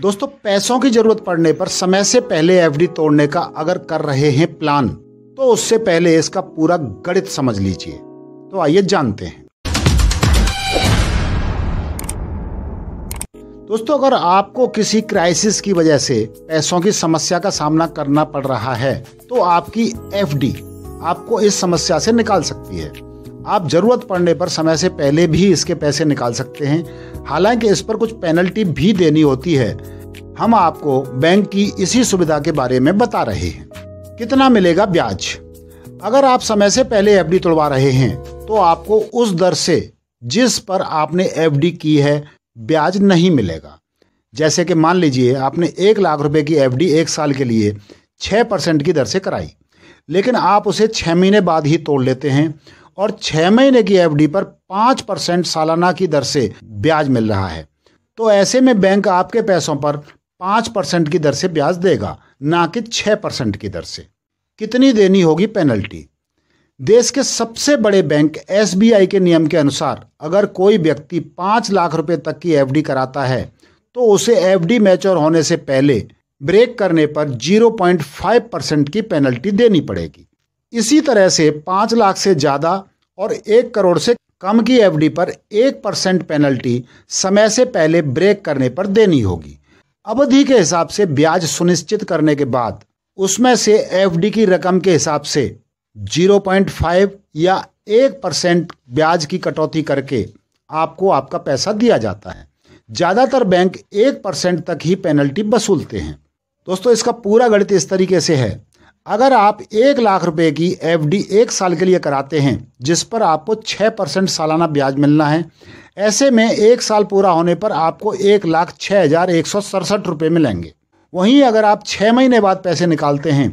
दोस्तों पैसों की जरूरत पड़ने पर समय से पहले एफडी तोड़ने का अगर कर रहे हैं प्लान तो उससे पहले इसका पूरा गणित समझ लीजिए तो आइए जानते हैं दोस्तों अगर आपको किसी क्राइसिस की वजह से पैसों की समस्या का सामना करना पड़ रहा है तो आपकी एफडी आपको इस समस्या से निकाल सकती है आप ज़रूरत पड़ने पर समय से पहले भी इसके पैसे निकाल सकते हैं हालांकि इस पर कुछ पेनल्टी भी देनी होती है हम आपको बैंक की इसी सुविधा के बारे में बता रहे हैं कितना मिलेगा ब्याज अगर आप समय से पहले एफ तोड़वा रहे हैं तो आपको उस दर से जिस पर आपने एफ की है ब्याज नहीं मिलेगा जैसे कि मान लीजिए आपने एक लाख रुपए की एफ डी एक साल के लिए छः परसेंट की दर से कराई लेकिन आप उसे छः महीने बाद ही तोड़ लेते हैं और छह महीने की एफडी पर पांच परसेंट सालाना की दर से ब्याज मिल रहा है तो ऐसे में बैंक आपके पैसों पर पांच परसेंट की दर से ब्याज देगा ना कि छह परसेंट की दर से कितनी देनी होगी पेनल्टी देश के सबसे बड़े बैंक एसबीआई के नियम के अनुसार अगर कोई व्यक्ति पांच लाख रुपए तक की एफडी कराता है तो उसे एफडी मैच्योर होने से पहले ब्रेक करने पर 0.5 परसेंट की पेनल्टी देनी पड़ेगी इसी तरह से पांच लाख से ज़्यादा और एक करोड़ से कम की एफडी पर एक परसेंट पेनल्टी समय से पहले ब्रेक करने पर देनी होगी अवधि के हिसाब से ब्याज सुनिश्चित करने के बाद उसमें से एफडी की रकम के हिसाब से 0.5 या एक परसेंट ब्याज की कटौती करके आपको आपका पैसा दिया जाता है ज़्यादातर बैंक एक परसेंट तक ही पेनल्टी वसूलते हैं दोस्तों इसका पूरा गणित इस तरीके से है अगर आप एक लाख रुपए की एफडी एक साल के लिए कराते हैं जिस पर आपको छः परसेंट सालाना ब्याज मिलना है ऐसे में एक साल पूरा होने पर आपको एक लाख छः हज़ार एक सौ सड़सठ रुपये मिलेंगे वहीं अगर आप छः महीने बाद पैसे निकालते हैं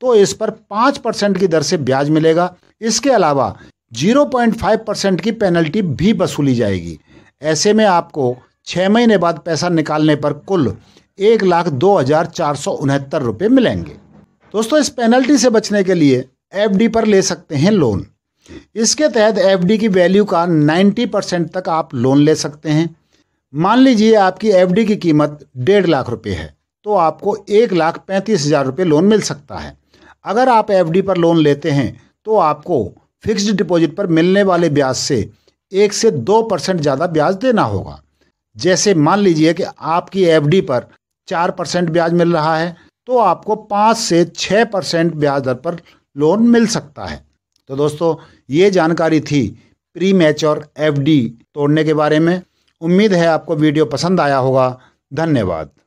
तो इस पर पाँच परसेंट की दर से ब्याज मिलेगा इसके अलावा जीरो पॉइंट फाइव परसेंट की पेनल्टी भी वसूली जाएगी ऐसे में आपको छः महीने बाद पैसा निकालने पर कुल एक लाख दो हज़ार चार सौ उनहत्तर रुपये मिलेंगे दोस्तों इस पेनल्टी से बचने के लिए एफ पर ले सकते हैं लोन इसके तहत एफ की वैल्यू का 90 परसेंट तक आप लोन ले सकते हैं मान लीजिए आपकी एफ की कीमत डेढ़ लाख रुपये है तो आपको एक लाख पैंतीस हज़ार रुपये लोन मिल सकता है अगर आप एफडी पर लोन लेते हैं तो आपको फिक्स्ड डिपॉजिट पर मिलने वाले ब्याज से एक से दो परसेंट ज़्यादा ब्याज देना होगा जैसे मान लीजिए कि आपकी एफडी पर चार परसेंट ब्याज मिल रहा है तो आपको पाँच से छः परसेंट ब्याज दर पर लोन मिल सकता है तो दोस्तों ये जानकारी थी प्री मैच और एफ तोड़ने के बारे में उम्मीद है आपको वीडियो पसंद आया होगा धन्यवाद